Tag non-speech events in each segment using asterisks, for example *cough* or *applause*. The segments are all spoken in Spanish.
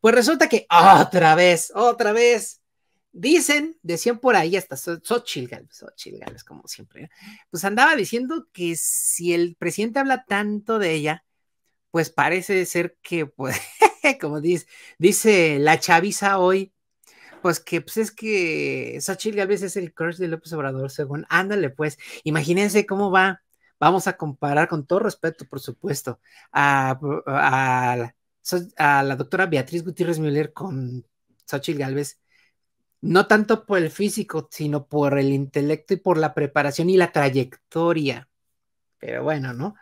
Pues resulta que otra vez, otra vez, dicen, decían por ahí hasta Xochitl Galvez, Xochitl como siempre, ¿eh? pues andaba diciendo que si el presidente habla tanto de ella, pues parece ser que, pues, *laughs* como dice, dice la chaviza hoy, pues que pues es que Xochitl Galvez es el crush de López Obrador, según, ándale pues, imagínense cómo va, vamos a comparar con todo respeto, por supuesto, a, a, a la doctora Beatriz Gutiérrez Müller con Xochitl Galvez, no tanto por el físico, sino por el intelecto y por la preparación y la trayectoria. Pero bueno, ¿no?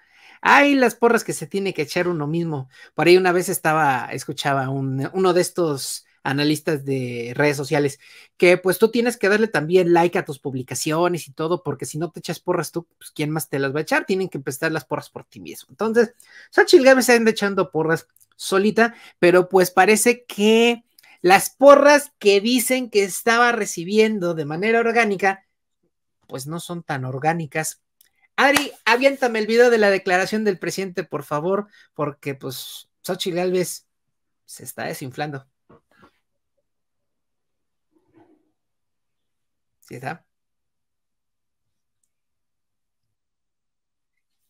Hay las porras que se tiene que echar uno mismo. Por ahí una vez estaba, escuchaba uno de estos analistas de redes sociales, que pues tú tienes que darle también like a tus publicaciones y todo, porque si no te echas porras tú, pues quién más te las va a echar, tienen que empezar las porras por ti mismo. Entonces, Sachil Gálvez se anda echando porras solita, pero pues parece que las porras que dicen que estaba recibiendo de manera orgánica, pues no son tan orgánicas. Adri, aviéntame el video de la declaración del presidente, por favor, porque pues Xochitl Galvez se está desinflando. ¿Sí está?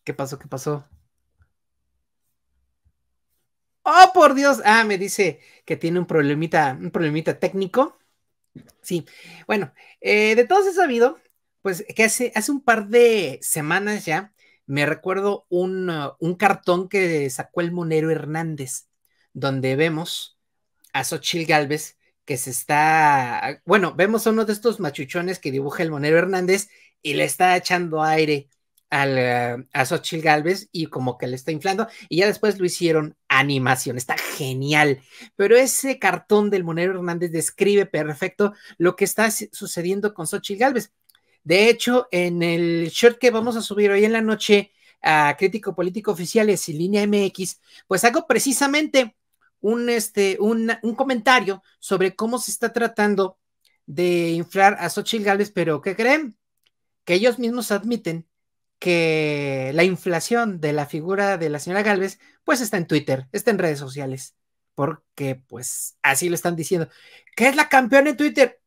¿Qué pasó? ¿Qué pasó? Oh, por Dios. Ah, me dice que tiene un problemita, un problemita técnico. Sí, bueno, eh, de todos he sabido, pues que hace, hace un par de semanas ya, me recuerdo un, uh, cartón que sacó el monero Hernández, donde vemos a Sochil Galvez que se está, bueno, vemos a uno de estos machuchones que dibuja el monero Hernández y le está echando aire al, eh, a Xochitl Galvez y como que le está inflando y ya después lo hicieron animación, está genial, pero ese cartón del Monero Hernández describe perfecto lo que está sucediendo con Xochitl Galvez. De hecho, en el short que vamos a subir hoy en la noche a Crítico Político Oficiales y Línea MX, pues hago precisamente un, este, un, un comentario sobre cómo se está tratando de inflar a Xochitl Galvez, pero ¿qué creen? Que ellos mismos admiten que la inflación de la figura de la señora Galvez, pues está en Twitter, está en redes sociales, porque pues así lo están diciendo. ¿Qué es la campeona en Twitter?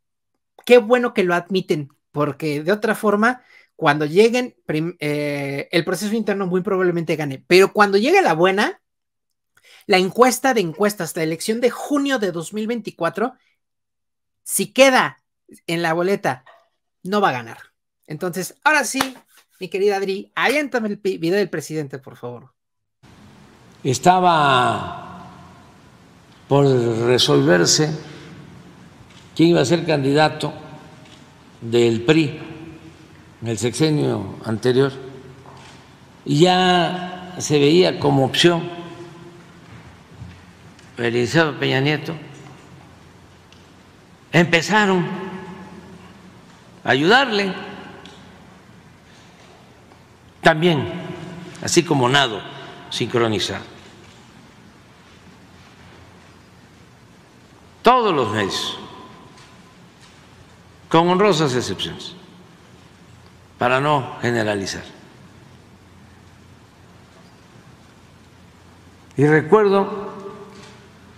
Qué bueno que lo admiten, porque de otra forma, cuando lleguen, eh, el proceso interno muy probablemente gane, pero cuando llegue la buena, la encuesta de encuestas, la elección de junio de 2024, si queda en la boleta, no va a ganar. Entonces, ahora sí, mi querida Adri, entame el video del presidente, por favor. Estaba por resolverse quién iba a ser candidato del PRI en el sexenio anterior y ya se veía como opción Eliseo Peña Nieto. Empezaron a ayudarle también, así como nado, sincronizado. Todos los medios, con honrosas excepciones, para no generalizar. Y recuerdo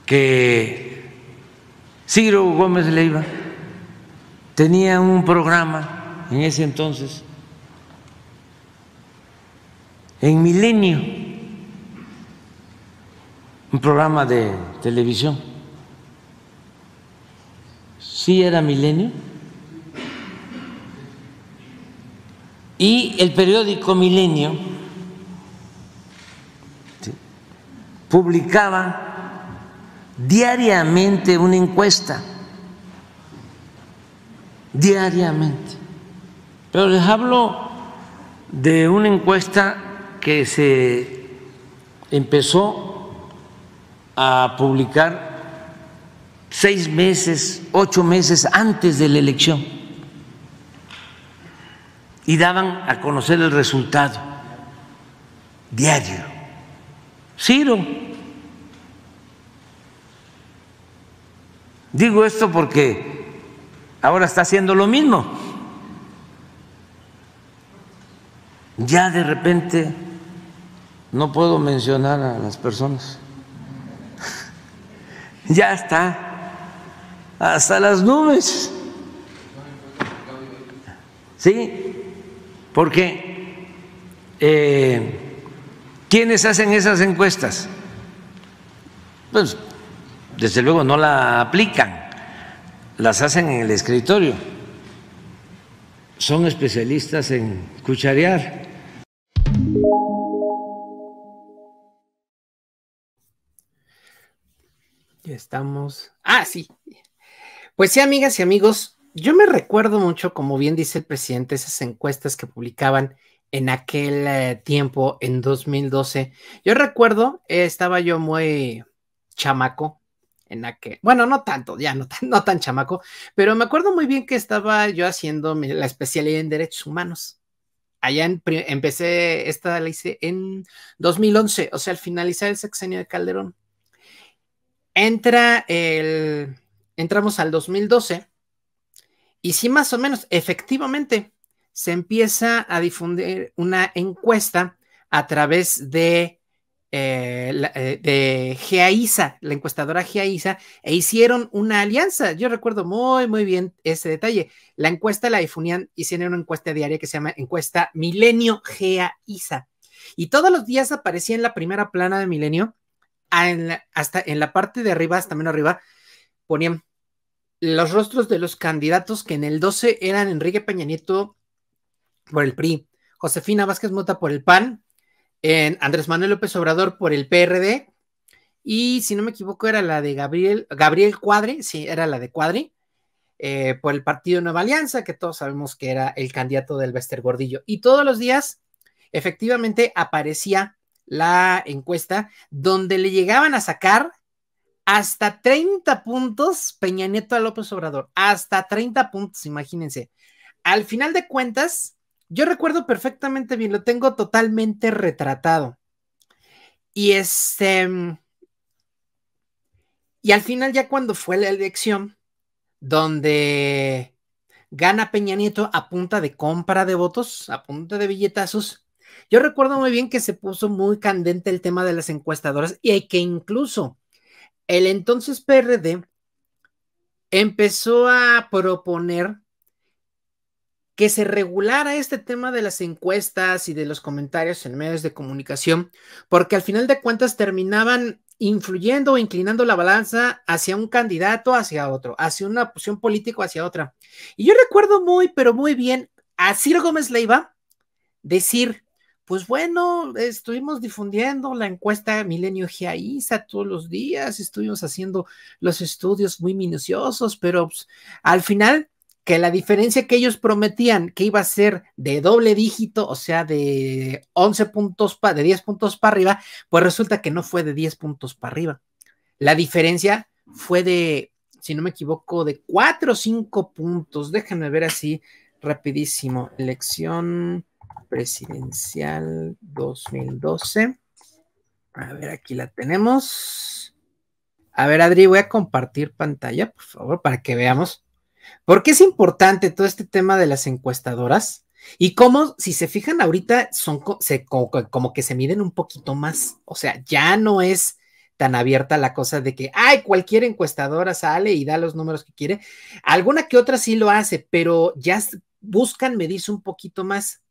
que Ciro Gómez Leiva tenía un programa en ese entonces en Milenio, un programa de televisión. ¿Sí era Milenio? Y el periódico Milenio publicaba diariamente una encuesta, diariamente. Pero les hablo de una encuesta que se empezó a publicar seis meses, ocho meses antes de la elección y daban a conocer el resultado diario. Ciro. Digo esto porque ahora está haciendo lo mismo. Ya de repente no puedo mencionar a las personas. *laughs* ya está, hasta las nubes. ¿Sí? Porque, eh, ¿quiénes hacen esas encuestas? Pues, desde luego no la aplican, las hacen en el escritorio. Son especialistas en cucharear estamos. Ah, sí. Pues sí, amigas y amigos, yo me recuerdo mucho, como bien dice el presidente, esas encuestas que publicaban en aquel eh, tiempo, en 2012. Yo recuerdo, eh, estaba yo muy chamaco, en aquel, bueno, no tanto, ya no tan, no tan chamaco, pero me acuerdo muy bien que estaba yo haciendo la especialidad en derechos humanos. Allá empecé, esta la hice en 2011, o sea, al finalizar el sexenio de Calderón entra el, entramos al 2012 y si más o menos, efectivamente, se empieza a difundir una encuesta a través de, eh, la, eh, de GAISA, la encuestadora GAISA, e hicieron una alianza. Yo recuerdo muy, muy bien ese detalle. La encuesta la difundían, hicieron una encuesta diaria que se llama Encuesta Milenio GAISA. Y todos los días aparecía en la primera plana de Milenio Ah, hasta en la parte de arriba, hasta menos arriba, ponían los rostros de los candidatos que en el 12 eran Enrique Peña Nieto por el PRI, Josefina Vázquez Mota por el PAN, en Andrés Manuel López Obrador por el PRD, y si no me equivoco era la de Gabriel, Gabriel Cuadre, sí, era la de Cuadri eh, por el Partido Nueva Alianza, que todos sabemos que era el candidato del Vester Gordillo. Y todos los días, efectivamente, aparecía la encuesta, donde le llegaban a sacar hasta 30 puntos Peña Nieto a López Obrador, hasta 30 puntos, imagínense. Al final de cuentas, yo recuerdo perfectamente bien, lo tengo totalmente retratado. Y este. Y al final, ya cuando fue la elección, donde gana Peña Nieto a punta de compra de votos, a punta de billetazos, yo recuerdo muy bien que se puso muy candente el tema de las encuestadoras y que incluso el entonces PRD empezó a proponer que se regulara este tema de las encuestas y de los comentarios en medios de comunicación, porque al final de cuentas terminaban influyendo o inclinando la balanza hacia un candidato, hacia otro, hacia una posición política, hacia otra. Y yo recuerdo muy, pero muy bien a Ciro Gómez Leiva decir pues bueno, estuvimos difundiendo la encuesta Milenio Giaiza todos los días, estuvimos haciendo los estudios muy minuciosos, pero pues, al final que la diferencia que ellos prometían que iba a ser de doble dígito, o sea, de 11 puntos, para, de 10 puntos para arriba, pues resulta que no fue de 10 puntos para arriba. La diferencia fue de, si no me equivoco, de 4 o 5 puntos. Déjenme ver así rapidísimo. Elección presidencial 2012. A ver, aquí la tenemos. A ver, Adri, voy a compartir pantalla, por favor, para que veamos. ¿Por es importante todo este tema de las encuestadoras? Y cómo, si se fijan ahorita, son como, que se miden un poquito más. O sea, ya no es tan abierta la cosa de que, ay, cualquier encuestadora sale y da los números que quiere. Alguna que otra sí lo hace, pero ya buscan medirse un poquito más.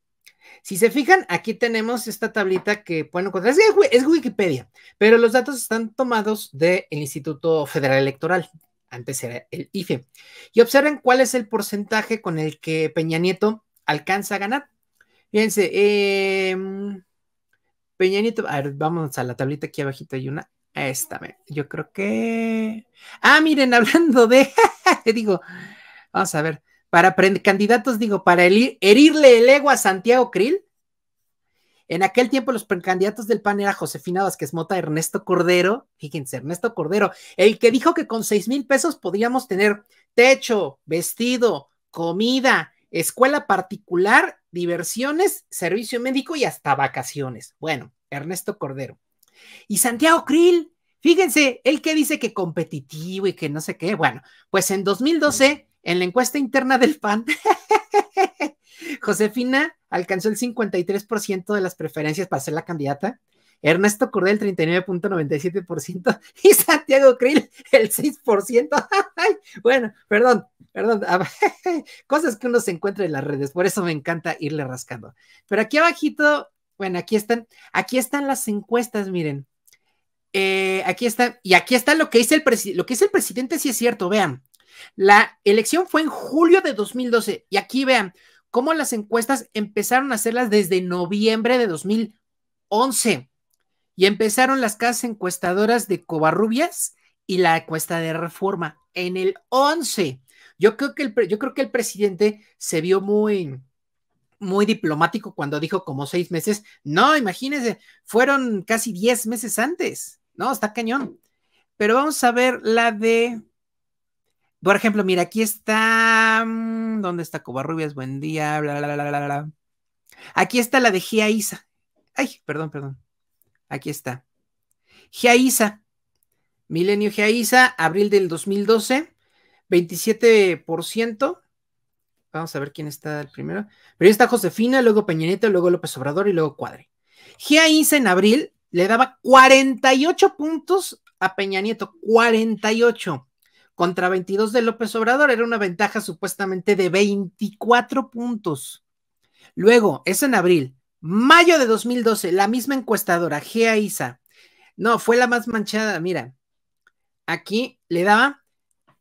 Si se fijan, aquí tenemos esta tablita que pueden encontrar. Es, es Wikipedia, pero los datos están tomados del Instituto Federal Electoral. Antes era el IFE. Y observen cuál es el porcentaje con el que Peña Nieto alcanza a ganar. Fíjense, eh, Peña Nieto, a ver, vamos a la tablita aquí abajito hay una. Esta, yo creo que. Ah, miren, *laughs* hablando de. *laughs* digo, vamos a ver para candidatos, digo, para herirle el ego a Santiago Krill. En aquel tiempo los precandidatos del PAN era Josefina Vázquez Mota, Ernesto Cordero, fíjense, Ernesto Cordero, el que dijo que con seis mil pesos podíamos tener techo, vestido, comida, escuela particular, diversiones, servicio médico y hasta vacaciones. Bueno, Ernesto Cordero. Y Santiago Krill, fíjense, el que dice que competitivo y que no sé qué. Bueno, pues en 2012 en la encuesta interna del PAN, *laughs* Josefina alcanzó el 53% de las preferencias para ser la candidata. Ernesto Cordel, 39.97%. *laughs* Y Santiago Krill, el 6%. *laughs* bueno, perdón, perdón. Cosas que uno se encuentra en las redes. Por eso me encanta irle rascando. Pero aquí abajito, bueno, aquí están, aquí están las encuestas, miren. Eh, aquí está, y aquí está lo que dice el, lo que dice el presidente, si sí es cierto, vean. La elección fue en julio de 2012 y aquí vean cómo las encuestas empezaron a hacerlas desde noviembre de 2011 y empezaron las casas encuestadoras de Covarrubias y la encuesta de reforma en el 11. Yo creo que el, yo creo que el presidente se vio muy, muy diplomático cuando dijo como seis meses. No, imagínense, fueron casi diez meses antes. No, está cañón. Pero vamos a ver la de por ejemplo, mira, aquí está. Mm, ¿Dónde está Covarrubias? Buen día, bla, bla, bla, bla, bla. Aquí está la de Gia Isa. Ay, perdón, perdón. Aquí está. Gia Isa. Milenio Gia Isa, abril del 2012, 27%. Vamos a ver quién está el primero. Pero está Josefina, luego Nieto, luego López Obrador y luego Cuadre. Gia Isa en abril le daba 48 puntos a Peña Nieto, 48 contra 22 de López Obrador. Era una ventaja supuestamente de 24 puntos. Luego, es en abril, mayo de 2012, la misma encuestadora, Gea Isa. No, fue la más manchada, mira. Aquí le daba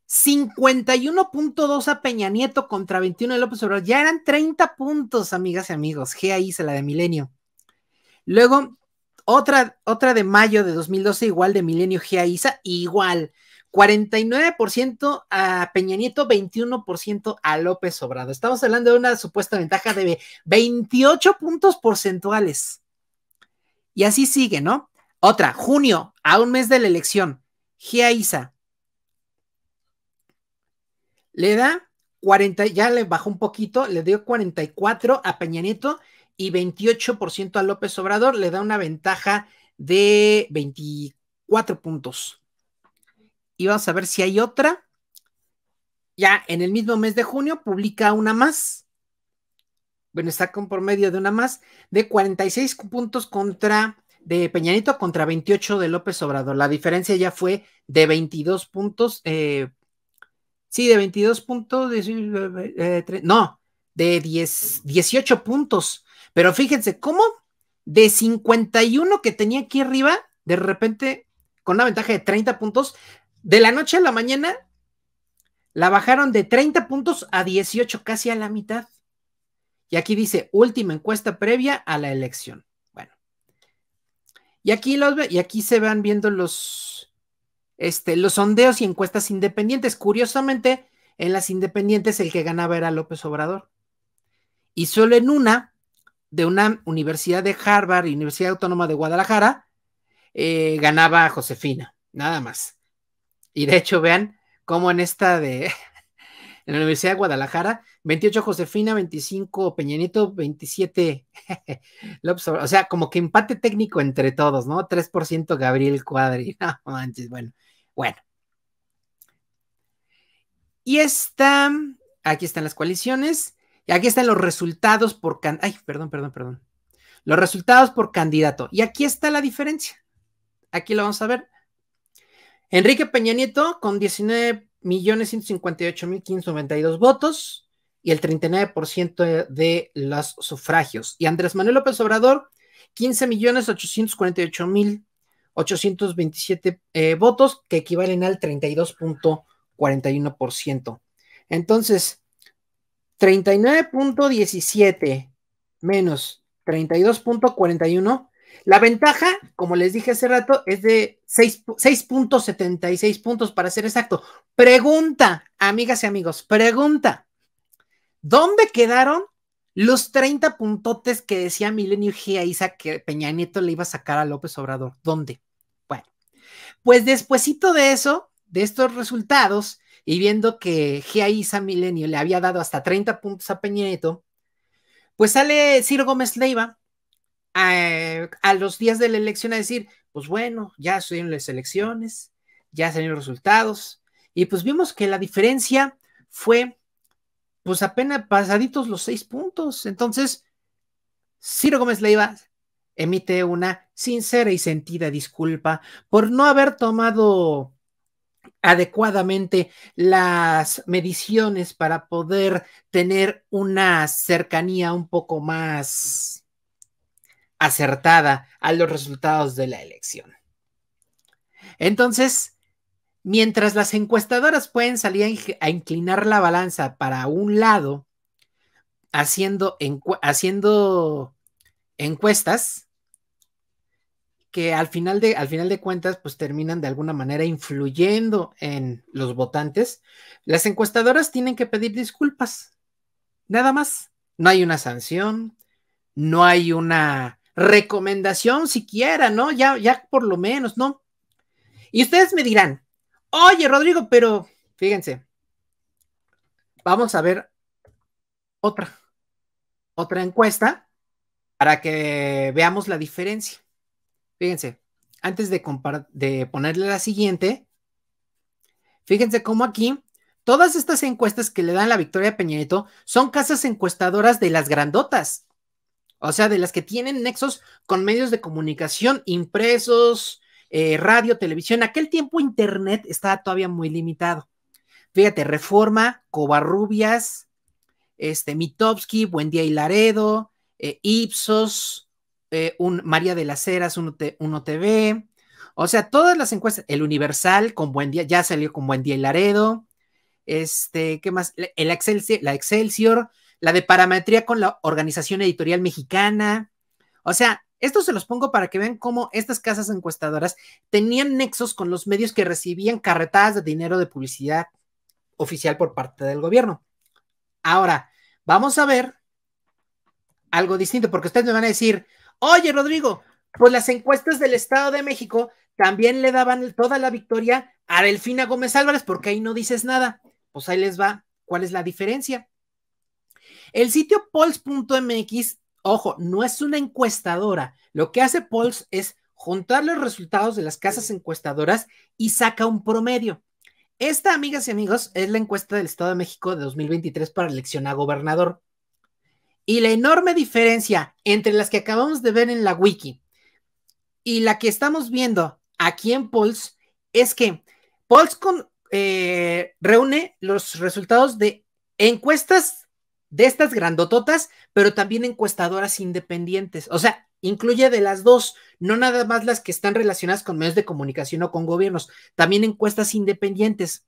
51.2 a Peña Nieto contra 21 de López Obrador. Ya eran 30 puntos, amigas y amigos. Gea Isa, la de Milenio. Luego, otra, otra de mayo de 2012, igual de Milenio Gea Isa, igual. 49% a Peña Nieto, 21% a López Obrador. Estamos hablando de una supuesta ventaja de 28 puntos porcentuales. Y así sigue, ¿no? Otra, junio, a un mes de la elección, Gia le da 40, ya le bajó un poquito, le dio 44 a Peña Nieto y 28% a López Obrador, le da una ventaja de 24 puntos y vamos a ver si hay otra. Ya en el mismo mes de junio publica una más. Bueno, está con por medio de una más de 46 puntos contra de Peñanito contra 28 de López Obrador. La diferencia ya fue de 22 puntos. Eh, sí, de 22 puntos. no, de 18 puntos. Pero fíjense cómo de 51 que tenía aquí arriba, de repente con una ventaja de 30 puntos, de la noche a la mañana, la bajaron de 30 puntos a 18, casi a la mitad. Y aquí dice, última encuesta previa a la elección. Bueno. Y aquí, los, y aquí se van viendo los, este, los sondeos y encuestas independientes. Curiosamente, en las independientes el que ganaba era López Obrador. Y solo en una, de una universidad de Harvard, Universidad Autónoma de Guadalajara, eh, ganaba Josefina, nada más. Y de hecho, vean cómo en esta de *laughs* en la Universidad de Guadalajara, 28 Josefina, 25 Peñanito, 27 *laughs* López O sea, como que empate técnico entre todos, ¿no? 3% Gabriel Cuadri. *laughs* No manches, bueno, bueno. Y esta, aquí están las coaliciones, y aquí están los resultados por candidato. Ay, perdón, perdón, perdón. Los resultados por candidato. Y aquí está la diferencia. Aquí lo vamos a ver. Enrique Peña Nieto con 19.158.592 votos y el 39% de los sufragios. Y Andrés Manuel López Obrador, 15.848.827 eh, votos, que equivalen al 32.41%. Entonces, 39.17 menos 32.41 la ventaja, como les dije hace rato, es de 6.76 puntos para ser exacto. Pregunta, amigas y amigos, pregunta. ¿Dónde quedaron los 30 puntotes que decía Milenio Giaiza que Peña Nieto le iba a sacar a López Obrador? ¿Dónde? Bueno, pues despuesito de eso, de estos resultados, y viendo que Giaiza Milenio le había dado hasta 30 puntos a Peña Nieto, pues sale Ciro Gómez Leiva eh, a, los días de la elección a decir, pues bueno, ya dieron las elecciones, ya salieron los resultados, y pues vimos que la diferencia fue, pues apenas pasaditos los seis puntos. Entonces, Ciro Gómez Leiva emite una sincera y sentida disculpa por no haber tomado adecuadamente las mediciones para poder tener una cercanía un poco más acertada a los resultados de la elección. Entonces, mientras las encuestadoras pueden salir a inclinar la balanza para un lado, haciendo, haciendo encuestas, que al final, de, al final de cuentas, pues terminan de alguna manera influyendo en los votantes, las encuestadoras tienen que pedir disculpas. Nada más. No hay una sanción, no hay una recomendación siquiera, ¿no? Ya, ya por lo menos, ¿no? Y ustedes me dirán, oye, Rodrigo, pero fíjense, vamos a ver otra, otra encuesta para que veamos la diferencia. Fíjense, antes de, ponerle la siguiente, fíjense cómo aquí todas estas encuestas que le dan la victoria a Peña son casas encuestadoras de las grandotas. O sea, de las que tienen nexos con medios de comunicación impresos, eh, radio, televisión. Aquel tiempo Internet estaba todavía muy limitado. Fíjate, Reforma, Covarrubias, este, Mitowski, Buendía y Laredo, eh, Ipsos, eh, un, María de las Heras, Uno, TV. O sea, todas las encuestas, el Universal con buen día, ya salió con buen día y Laredo, este, ¿qué más? El la Excelsior, la de parametría con la Organización Editorial Mexicana. O sea, esto se los pongo para que vean cómo estas casas encuestadoras tenían nexos con los medios que recibían carretadas de dinero de publicidad oficial por parte del gobierno. Ahora, vamos a ver algo distinto, porque ustedes me van a decir, oye Rodrigo, pues las encuestas del Estado de México también le daban toda la victoria a Delfina Gómez Álvarez, porque ahí no dices nada. Pues ahí les va, ¿cuál es la diferencia? El sitio polls.mx, ojo, no es una encuestadora. Lo que hace polls es juntar los resultados de las casas encuestadoras y saca un promedio. Esta, amigas y amigos, es la encuesta del Estado de México de 2023 para elección a gobernador. Y la enorme diferencia entre las que acabamos de ver en la wiki y la que estamos viendo aquí en Polls es que Polls eh, reúne los resultados de encuestas de estas grandototas, pero también encuestadoras independientes. O sea, incluye de las dos, no nada más las que están relacionadas con medios de comunicación o con gobiernos, también encuestas independientes.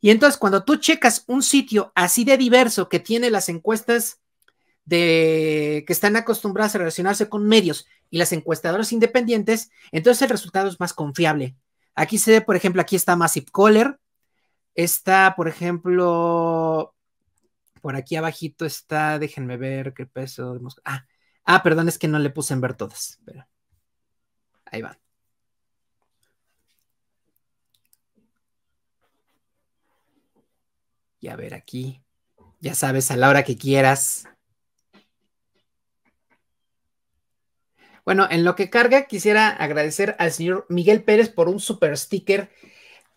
Y entonces cuando tú checas un sitio así de diverso que tiene las encuestas de que están acostumbradas a relacionarse con medios y las encuestadoras independientes, entonces el resultado es más confiable. Aquí se ve, por ejemplo, aquí está Massive Caller, está, por ejemplo, por aquí abajito está, déjenme ver qué peso de Ah, ah, perdón, es que no le puse en ver todas, ahí va. Y a ver aquí, ya sabes, a la hora que quieras. Bueno, en lo que carga, quisiera agradecer al señor Miguel Pérez por un super sticker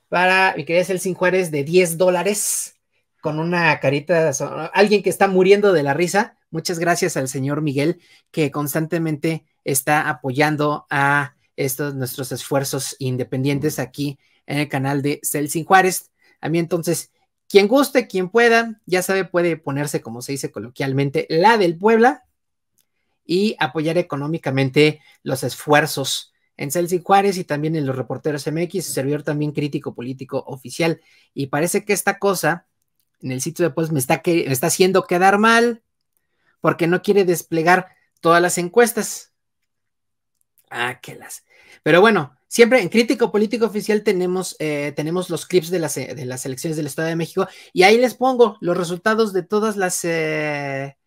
para mi querida Celsin Juárez de 10 dólares con una carita, alguien que está muriendo de la risa. Muchas gracias al señor Miguel que constantemente está apoyando a estos nuestros esfuerzos independientes aquí en el canal de Celsin Juárez. A mí entonces, quien guste, quien pueda, ya sabe, puede ponerse, como se dice coloquialmente, la del Puebla y apoyar económicamente los esfuerzos en Celsin Juárez y también en los reporteros MX, servidor también crítico político oficial. Y parece que esta cosa en el sitio de me está, está haciendo quedar mal porque no quiere desplegar todas las encuestas. Ah, que las. Pero bueno, siempre en Crítico Político Oficial tenemos, eh, tenemos los clips de las, de las, elecciones del Estado de México y ahí les pongo los resultados de todas las, eh,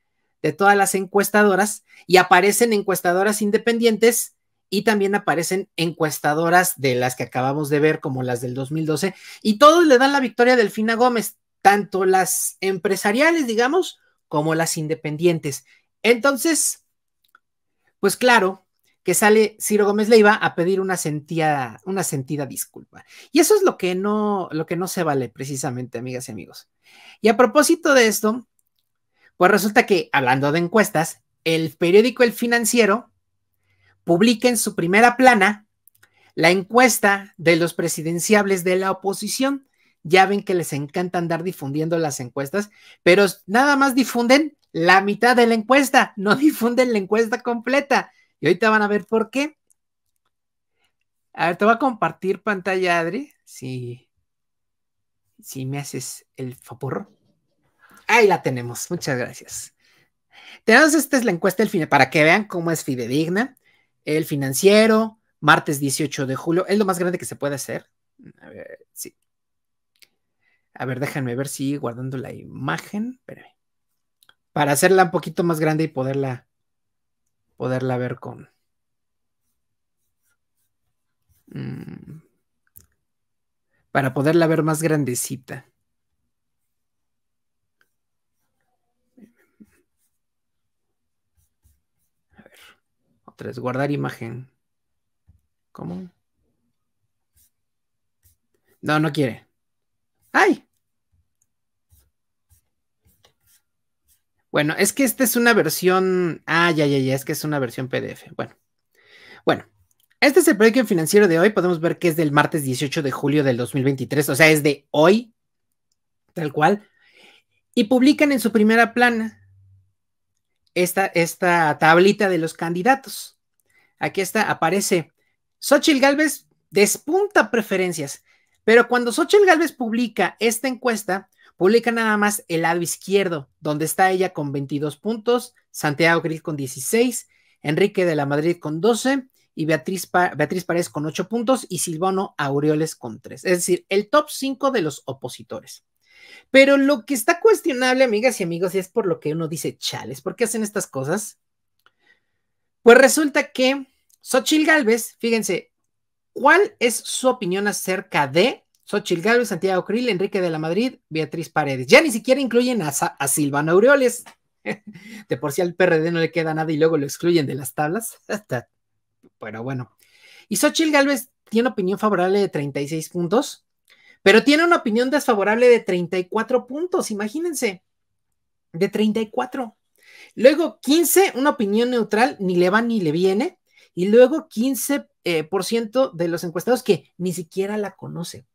de todas las encuestadoras y aparecen encuestadoras independientes y también aparecen encuestadoras de las que acabamos de ver, como las del 2012, y todos le dan la victoria a Delfina Gómez tanto las empresariales, digamos, como las independientes. Entonces, pues claro que sale Ciro Gómez Leiva a pedir una sentida, una sentida disculpa. Y eso es lo que no, lo que no se vale precisamente, amigas y amigos. Y a propósito de esto, pues resulta que, hablando de encuestas, el periódico El Financiero publica en su primera plana la encuesta de los presidenciables de la oposición ya ven que les encanta andar difundiendo las encuestas, pero nada más difunden la mitad de la encuesta, *laughs* no difunden la encuesta completa. Y ahorita van a ver por qué. A ver, te voy a compartir pantalla, Adri, si, me haces el favor. Ahí la tenemos, muchas gracias. Tenemos, esta es la encuesta del fin, para que vean cómo es fidedigna. El financiero, martes 18 de julio, es lo más grande que se puede hacer. A ver, sí. A ver, déjenme ver si guardando la imagen. Espérame. Para hacerla un poquito más grande y poderla, poderla ver con. Mm, para poderla ver más grandecita. A ver, otra vez, guardar imagen. ¿Cómo? No, no quiere. ¡Ay! Bueno, es que esta es una versión. Ah, ya, ya, ya, es que es una versión PDF. Bueno. Bueno, este es el proyecto financiero de hoy. Podemos ver que es del martes 18 de julio del 2023, o sea, es de hoy, tal cual. Y publican en su primera plana esta, esta tablita de los candidatos. Aquí está, aparece Xochitl Galvez despunta preferencias. Pero cuando Xochitl Gálvez publica esta encuesta, publica nada más el lado izquierdo, donde está ella con 22 puntos, Santiago Gris con 16, Enrique de la Madrid con 12 y Beatriz, pa Beatriz con 8 puntos y Silvano Aureoles con 3. Es decir, el top 5 de los opositores. Pero lo que está cuestionable, amigas y amigos, y es por lo que uno dice, chales, ¿por qué hacen estas cosas? Pues resulta que Xochitl Galvez, fíjense, ¿Cuál es su opinión acerca de Xochitl Galvez, Santiago Krill, Enrique de la Madrid, Beatriz Paredes? Ya ni siquiera incluyen a, a Silvano Aureoles. *laughs* De por sí al PRD no le queda nada y luego lo excluyen de las tablas. *laughs* Pero bueno. Y Xochitl Galvez tiene opinión favorable de 36 puntos, pero tiene una opinión desfavorable de 34 puntos, imagínense. De 34. Luego 15, una opinión neutral, ni le va ni le viene y luego 15% eh, de los encuestados que ni siquiera la conocen.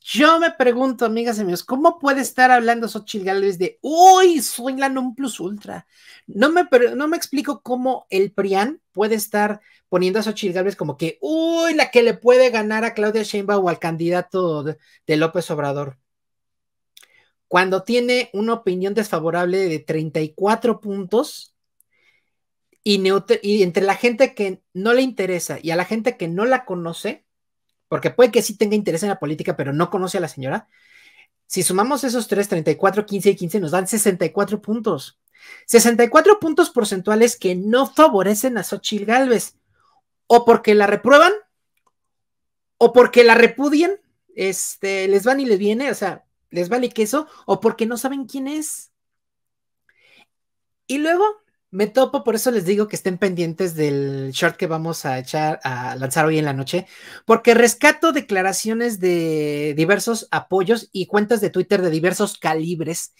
Yo me pregunto, amigas y amigos, ¿cómo puede estar hablando Xochitl Gálvez de uy, soy la non plus ultra? No me, no me explico cómo el PRIAN puede estar poniendo a Xochitl Gálvez como que uy, la que le puede ganar a Claudia Sheinbaum o al candidato de, de López Obrador. Cuando tiene una opinión desfavorable de 34 puntos y, entre la gente que no le interesa y a la gente que no la conoce, porque puede que sí tenga interés en la política, pero no conoce a la señora, si sumamos esos tres, 34, 15 y 15, nos dan 64 puntos. 64 puntos porcentuales que no favorecen a Xochitl Galvez, o porque la reprueban, o porque la repudian, este, les van y les viene, o sea, les vale queso, o porque no saben quién es. Y luego me topo, por eso les digo que estén pendientes del short que vamos a echar a lanzar hoy en la noche, porque rescato declaraciones de diversos apoyos y cuentas de Twitter de diversos calibres,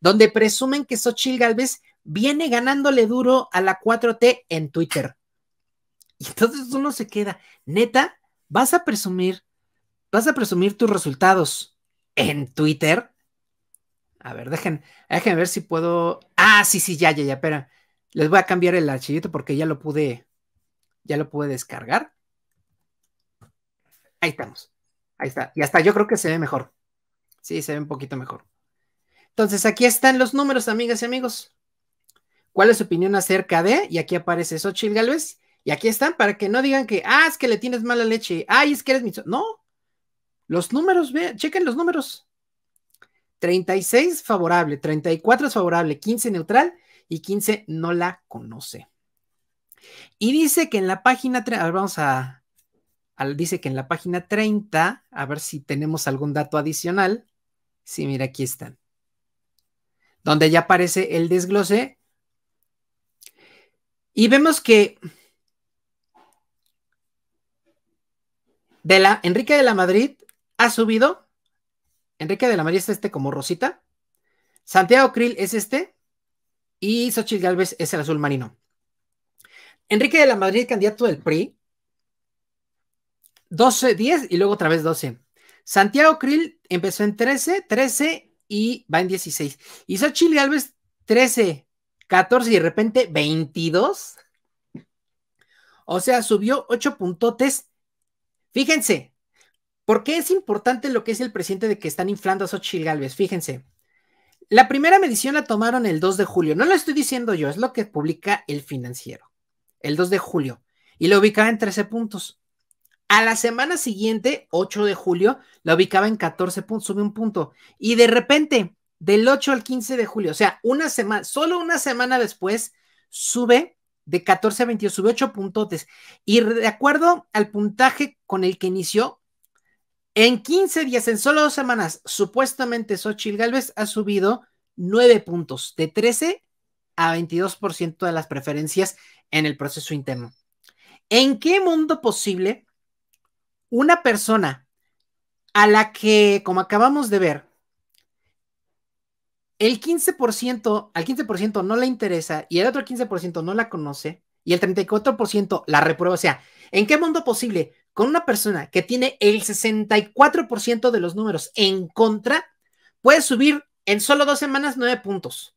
donde presumen que Sochi Galvez viene ganándole duro a la 4T en Twitter. Y entonces uno se queda, neta, vas a presumir, vas a presumir tus resultados en Twitter. A ver, dejen, déjenme ver si puedo. Ah, sí, sí, ya, ya, ya, espera. Les voy a cambiar el archivito porque ya lo pude, ya lo pude descargar. Ahí estamos. Ahí está. Y hasta yo creo que se ve mejor. Sí, se ve un poquito mejor. Entonces, aquí están los números, amigas y amigos. ¿Cuál es su opinión acerca de? Y aquí aparece eso, Galvez. Y aquí están para que no digan que, ah, es que le tienes mala leche. Ay, es que eres mi... No. Los números, vean. chequen los números. 36 favorable, 34 es favorable, 15 neutral y 15 no la conoce. Y dice que en la página, a vamos a, dice que en la página 30, a ver si tenemos algún dato adicional. Sí, mira, aquí están. Donde ya aparece el desglose. Y vemos que de la Enrique de la Madrid ha subido. Enrique de la Madrid es este como Rosita. Santiago Krill es este y Xochitl Galvez es el azul marino. Enrique de la Madrid, candidato del PRI, 12, 10 y luego otra vez 12. Santiago Krill empezó en 13, 13 y va en 16. Y Xochitl Galvez 13, 14 y de repente 22. O sea, subió 8 puntotes. Fíjense, ¿por qué es importante lo que es el presidente de que están inflando a Xochitl Galvez? Fíjense. La primera medición la tomaron el 2 de julio. No lo estoy diciendo yo, es lo que publica el financiero. El 2 de julio. Y lo ubicaba en 13 puntos. A la semana siguiente, 8 de julio, la ubicaba en 14 puntos, sube un punto. Y de repente, del 8 al 15 de julio, o sea, una semana, solo una semana después, sube de 14 a 22, sube 8 puntotes. Y de acuerdo al puntaje con el que inició, en 15 días, en solo dos semanas, supuestamente Xochitl Gálvez ha subido 9 puntos, de 13 a 22% de las preferencias en el proceso interno. ¿En qué mundo posible una persona a la que, como acabamos de ver, el 15%, al 15% no le interesa y el otro 15% no la conoce y el 34% la reprueba. O sea, ¿en qué mundo posible con una persona que tiene el 64% de los números en contra, puede subir en solo dos semanas nueve puntos.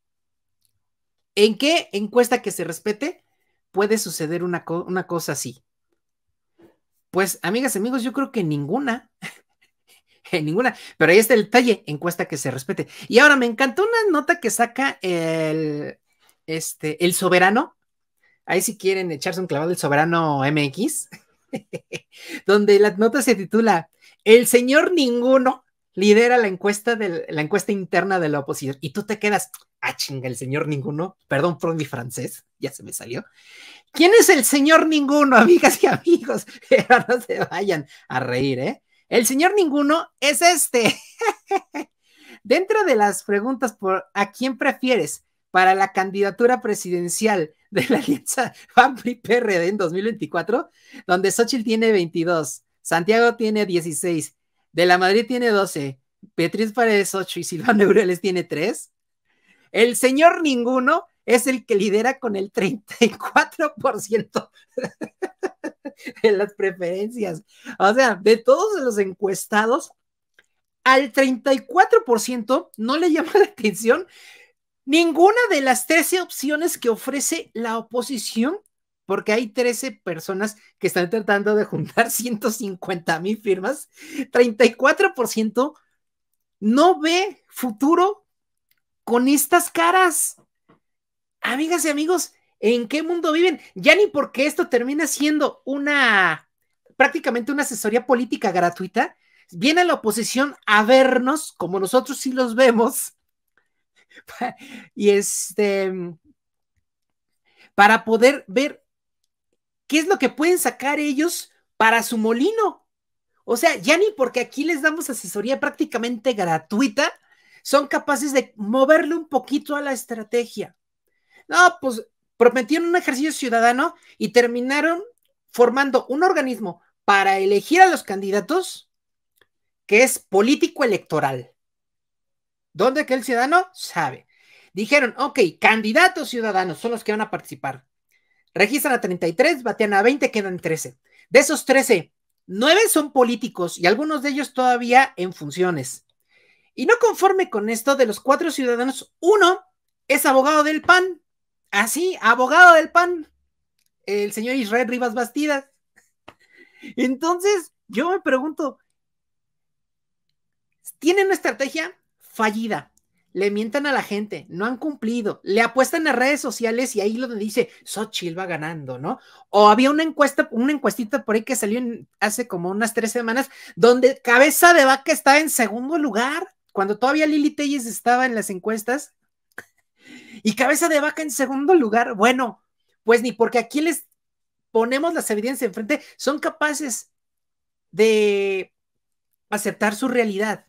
¿En qué encuesta que se respete puede suceder una, cosa así? Pues, amigas y amigos, yo creo que ninguna. *laughs* en eh, ninguna. Pero ahí está el detalle, encuesta que se respete. Y ahora me encantó una nota que saca el, este, el soberano. Ahí si quieren echarse un clavado, el soberano MX. *laughs* *laughs* donde la nota se titula El señor ninguno lidera la encuesta, de la encuesta interna de la oposición. Y tú te quedas, ah, chinga, el señor ninguno, perdón por mi francés, ya se me salió. ¿Quién es el señor ninguno, amigas y amigos? *laughs* Pero no se vayan a reír, ¿eh? El señor ninguno es este. *laughs* Dentro de las preguntas por a quién prefieres para la candidatura presidencial de la alianza pan *laughs* prd en 2024, donde Xochitl tiene 22, Santiago tiene 16, de la Madrid tiene 12, Petriz Paredes 8 y Silvano Eureles *laughs* tiene 3. El señor ninguno es el que lidera con el 34% *laughs* en las preferencias. O sea, de todos los encuestados, al 34% no le llama la atención Ninguna de las 13 opciones que ofrece la oposición, porque hay 13 personas que están tratando de juntar 150 *laughs* mil firmas, 34% no ve futuro con estas caras. Amigas y amigos, ¿en qué mundo viven? Ya ni porque esto termina siendo una prácticamente una asesoría política gratuita, viene la oposición a vernos, como nosotros sí los vemos, *laughs* y este, para poder ver qué es lo que pueden sacar ellos para su molino. O sea, ya ni porque aquí les damos asesoría prácticamente gratuita, son capaces de moverle un poquito a la estrategia. No, pues prometieron un ejercicio ciudadano y terminaron formando un organismo para elegir a los candidatos que es político electoral. ¿Dónde que el ciudadano sabe? Dijeron, ok, candidatos ciudadanos son los que van a participar. Registran a 33, batean a 20, quedan 13. De esos 13, 9 son políticos y algunos de ellos todavía en funciones. Y no conforme con esto, de los cuatro ciudadanos, uno es abogado del PAN. Así, ah, abogado del PAN. El señor Israel Rivas Bastidas. Entonces, yo me pregunto, ¿tienen una estrategia? fallida. Le mientan a la gente, no han cumplido, le apuestan a redes sociales y ahí lo dice Xochitl va ganando, ¿no? O había una encuesta, una encuestita por ahí que salió en, hace como unas tres semanas, donde Cabeza de Vaca estaba en segundo lugar, cuando todavía Lili Telles estaba en las encuestas, *laughs* y Cabeza de Vaca en segundo lugar. Bueno, pues ni porque aquí les ponemos las evidencias enfrente, son capaces de aceptar su realidad.